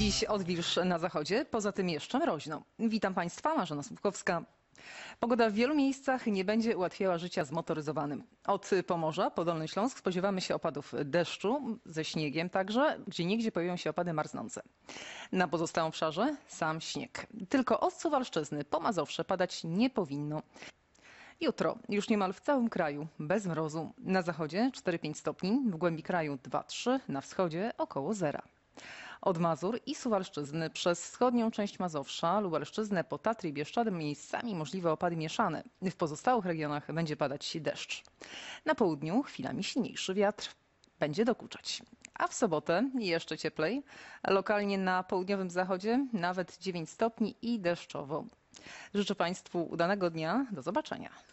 Dziś odwilż na zachodzie, poza tym jeszcze mroźno. Witam Państwa, Marzena Słupkowska. Pogoda w wielu miejscach nie będzie ułatwiała życia zmotoryzowanym. Od Pomorza po Dolny Śląsk spodziewamy się opadów deszczu, ze śniegiem także, gdzie niegdzie pojawią się opady marznące. Na pozostałym obszarze sam śnieg. Tylko od Suwalszczyzny po Mazowsze padać nie powinno. Jutro już niemal w całym kraju bez mrozu. Na zachodzie 4-5 stopni, w głębi kraju 2-3, na wschodzie około zera. Od Mazur i Suwalszczyzny przez wschodnią część Mazowsza, Lubelszczyznę, po Tatry i Bieszczady miejscami możliwe opady mieszane. W pozostałych regionach będzie padać deszcz. Na południu chwilami silniejszy wiatr będzie dokuczać. A w sobotę jeszcze cieplej. Lokalnie na południowym zachodzie nawet 9 stopni i deszczowo. Życzę Państwu udanego dnia. Do zobaczenia.